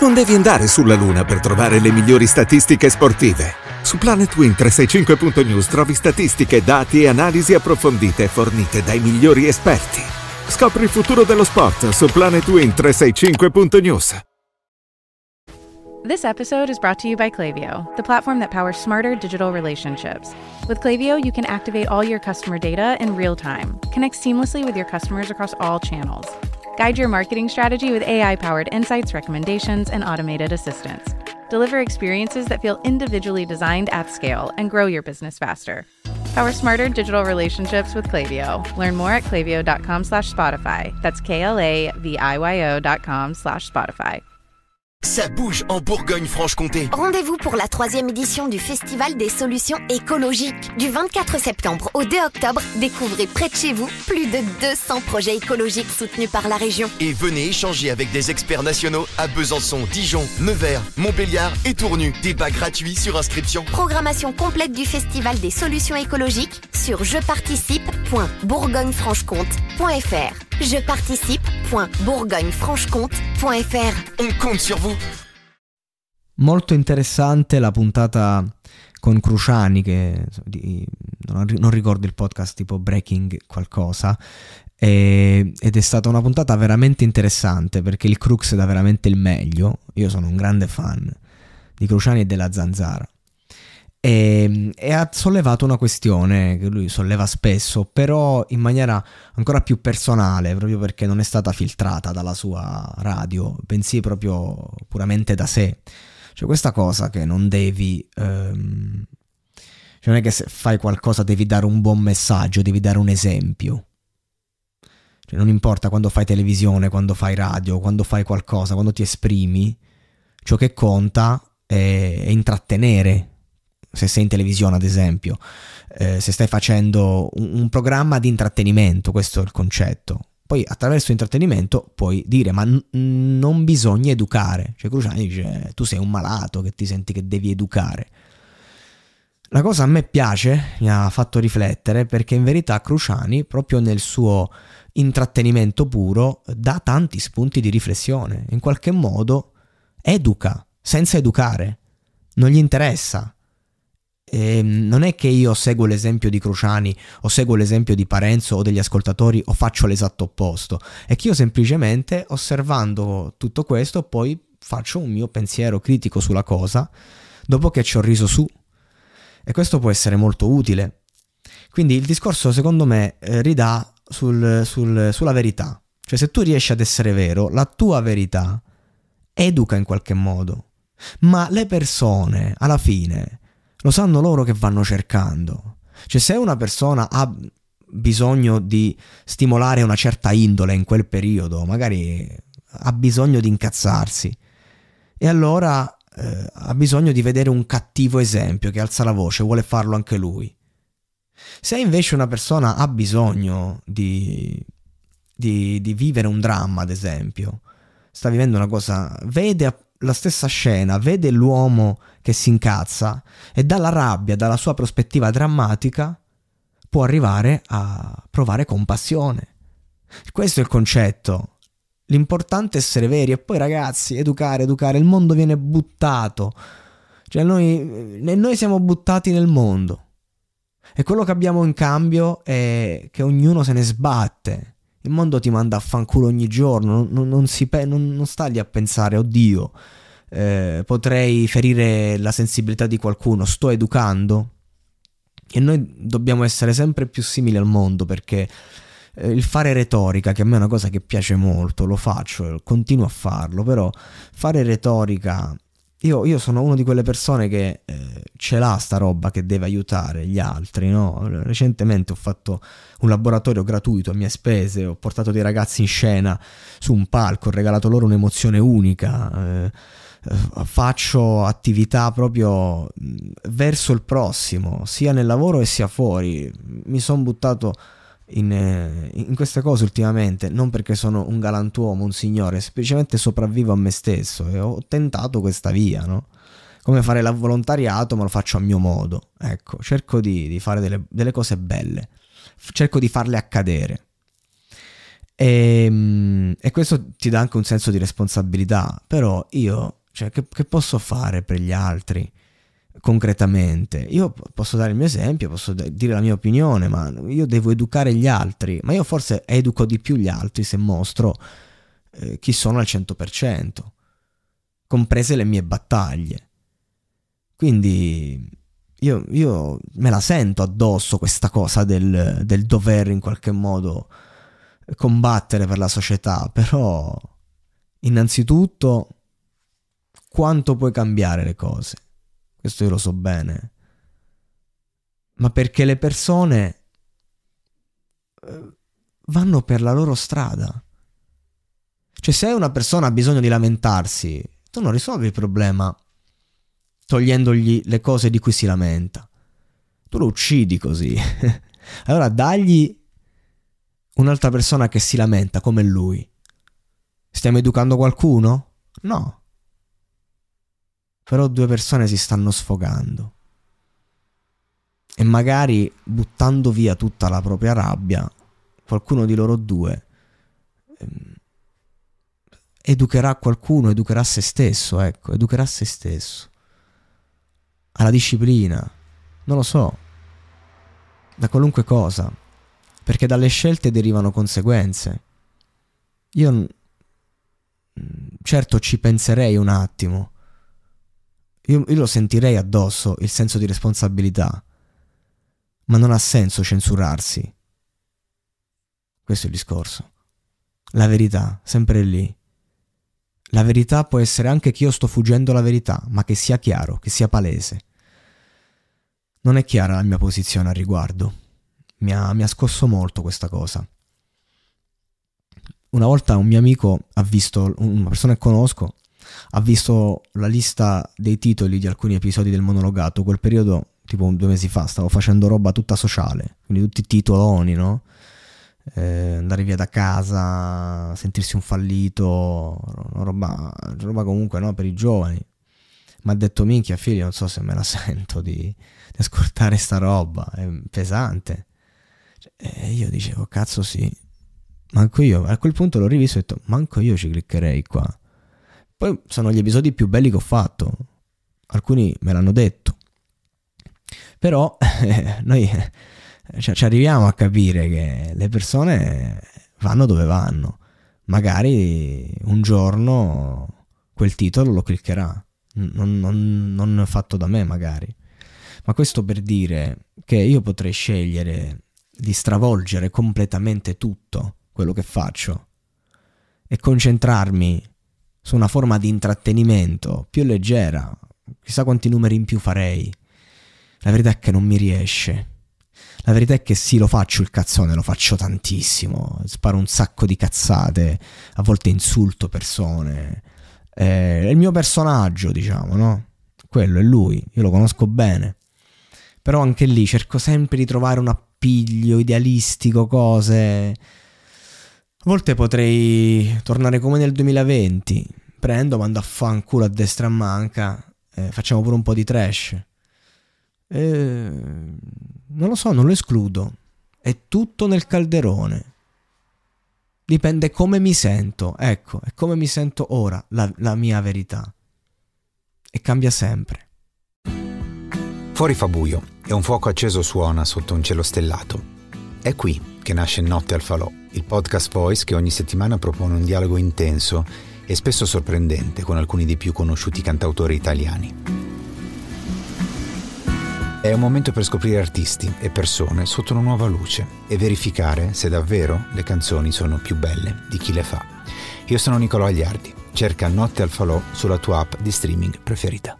Non devi andare sulla Luna per trovare le migliori statistiche sportive. Su planetwin 365news trovi statistiche, dati e analisi approfondite fornite dai migliori esperti. Scopri il futuro dello sport su planetwin 365news news This episode is brought to you by Clavio, the platform that powers smarter digital relationships. With Clavio, you can activate all your customer data in real time, connect seamlessly with your customers across all channels Guide your marketing strategy with AI powered insights, recommendations, and automated assistance. Deliver experiences that feel individually designed at scale and grow your business faster. Power smarter digital relationships with Clavio. Learn more at klaviyo.com slash Spotify. That's K-L-A-V-I-Y-O dot com slash Spotify. Ça bouge en Bourgogne-Franche-Comté. Rendez-vous pour la troisième édition du Festival des solutions écologiques. Du 24 septembre au 2 octobre, découvrez près de chez vous plus de 200 projets écologiques soutenus par la région. Et venez échanger avec des experts nationaux à Besançon, Dijon, Nevers, Montbéliard et Tournu. Débat gratuit sur inscription. Programmation complète du Festival des solutions écologiques sur je franche comtefr Je participe.bourgognefranche-comte.fr On compte sur vous Molto interessante la puntata con Cruciani, che di, non ricordo il podcast tipo Breaking qualcosa, e, ed è stata una puntata veramente interessante perché il Crux dà veramente il meglio. Io sono un grande fan di Cruciani e della Zanzara. E, ehm, e, ha sollevato una questione che lui solleva spesso, però in maniera ancora più personale, proprio perché non è stata filtrata dalla sua radio, bensì proprio puramente da sé. Cioè questa cosa che non devi... Ehm, cioè non è che se fai qualcosa devi dare un buon messaggio, devi dare un esempio. Cioè non importa quando fai televisione, quando fai radio, quando fai qualcosa, quando ti esprimi, ciò che conta è, è intrattenere se sei in televisione ad esempio, eh, se stai facendo un, un programma di intrattenimento, questo è il concetto. Poi attraverso l'intrattenimento puoi dire ma non bisogna educare, cioè Cruciani dice eh, tu sei un malato che ti senti che devi educare. La cosa a me piace, mi ha fatto riflettere, perché in verità Cruciani, proprio nel suo intrattenimento puro, dà tanti spunti di riflessione, in qualche modo educa, senza educare, non gli interessa, eh, non è che io seguo l'esempio di Cruciani o seguo l'esempio di Parenzo o degli ascoltatori o faccio l'esatto opposto, è che io semplicemente osservando tutto questo poi faccio un mio pensiero critico sulla cosa dopo che ci ho riso su e questo può essere molto utile. Quindi il discorso secondo me eh, ridà sul, sul, sulla verità, cioè se tu riesci ad essere vero, la tua verità educa in qualche modo, ma le persone alla fine lo sanno loro che vanno cercando. Cioè se una persona ha bisogno di stimolare una certa indole in quel periodo, magari ha bisogno di incazzarsi e allora eh, ha bisogno di vedere un cattivo esempio che alza la voce, vuole farlo anche lui. Se invece una persona ha bisogno di, di, di vivere un dramma, ad esempio, sta vivendo una cosa, vede appunto la stessa scena vede l'uomo che si incazza e dalla rabbia, dalla sua prospettiva drammatica, può arrivare a provare compassione. Questo è il concetto. L'importante è essere veri e poi ragazzi, educare, educare, il mondo viene buttato. Cioè noi, eh, noi siamo buttati nel mondo. E quello che abbiamo in cambio è che ognuno se ne sbatte. Il mondo ti manda a fanculo ogni giorno, non, non, si pe- non, non sta lì a pensare, oddio, eh, potrei ferire la sensibilità di qualcuno, sto educando. E noi dobbiamo essere sempre più simili al mondo perché eh, il fare retorica, che a me è una cosa che piace molto, lo faccio, continuo a farlo, però fare retorica io, io, sono una di quelle persone che eh, ce l'ha sta roba che deve aiutare gli altri, no? Recentemente ho fatto un laboratorio gratuito a mie spese, ho portato dei ragazzi in scena su un palco, ho regalato loro un'emozione unica, eh, faccio attività proprio verso il prossimo, sia nel lavoro che sia fuori. Mi sono buttato in, eh, in queste cose ultimamente, non perché sono un galantuomo, un signore, semplicemente sopravvivo a me stesso e ho tentato questa via, no? Come fare la volontariato, ma lo faccio a mio modo. Ecco, cerco di, di fare delle, delle cose belle, cerco di farle accadere. E, ehm, e, questo ti dà anche un senso di responsabilità, però io, cioè, che, che posso fare per gli altri? concretamente. Io posso dare il mio esempio, posso dire la mia opinione, ma io devo educare gli altri, ma io forse educo di più gli altri se mostro eh, chi sono al 100%, comprese le mie battaglie. Quindi io, io me la sento addosso questa cosa del, del dover in qualche modo combattere per la società, però innanzitutto quanto puoi cambiare le cose questo io lo so bene, ma perché le persone eh, vanno per la loro strada. Cioè se una persona ha bisogno di lamentarsi, tu non risolvi il problema togliendogli le cose di cui si lamenta. Tu lo uccidi così. allora dagli un'altra persona che si lamenta come lui. Stiamo educando qualcuno? No però due persone si stanno sfogando. E magari buttando via tutta la propria rabbia, qualcuno di loro due ehm, educherà qualcuno, educherà se stesso, ecco, educherà se stesso. Alla disciplina, non lo so, da qualunque cosa, perché dalle scelte derivano conseguenze. Io certo ci penserei un attimo io, io lo sentirei addosso il senso di responsabilità, ma non ha senso censurarsi. Questo è il discorso. La verità, sempre lì. La verità può essere anche che io sto fuggendo la verità, ma che sia chiaro, che sia palese. Non è chiara la mia posizione al riguardo. Mi ha, mi ha, scosso molto questa cosa. Una volta un mio amico ha visto una persona che conosco, ha visto la lista dei titoli di alcuni episodi del monologato, quel periodo, tipo due mesi fa, stavo facendo roba tutta sociale, quindi tutti i titoloni, no? Eh, andare via da casa, sentirsi un fallito, roba, roba comunque no, per i giovani. Mi ha detto minchia figlio, non so se me la sento di, di ascoltare sta roba, è pesante. Cioè, e eh, io dicevo, cazzo sì, manco io, a quel punto l'ho rivisto e ho detto, manco io ci cliccherei qua. Poi sono gli episodi più belli che ho fatto, alcuni me l'hanno detto. Però eh, noi cioè, ci arriviamo a capire che le persone vanno dove vanno. Magari un giorno quel titolo lo cliccherà, non, non, non fatto da me magari. Ma questo per dire che io potrei scegliere di stravolgere completamente tutto quello che faccio e concentrarmi su una forma di intrattenimento più leggera, chissà quanti numeri in più farei. La verità è che non mi riesce. La verità è che sì, lo faccio il cazzone, lo faccio tantissimo, sparo un sacco di cazzate, a volte insulto persone. è il mio personaggio, diciamo, no? Quello è lui, io lo conosco bene. Però anche lì cerco sempre di trovare un appiglio idealistico, cose a volte potrei tornare come nel 2020. Prendo, mando a fanculo a destra a manca. Eh, facciamo pure un po' di trash. Eh, non lo so, non lo escludo. È tutto nel calderone. Dipende come mi sento, ecco, è come mi sento ora la, la mia verità. E cambia sempre. Fuori fa buio e un fuoco acceso suona sotto un cielo stellato. È qui che nasce Notte al Falò, il podcast voice che ogni settimana propone un dialogo intenso e spesso sorprendente con alcuni dei più conosciuti cantautori italiani. È un momento per scoprire artisti e persone sotto una nuova luce e verificare se davvero le canzoni sono più belle di chi le fa. Io sono Nicolò Agliardi, cerca Notte al Falò sulla tua app di streaming preferita.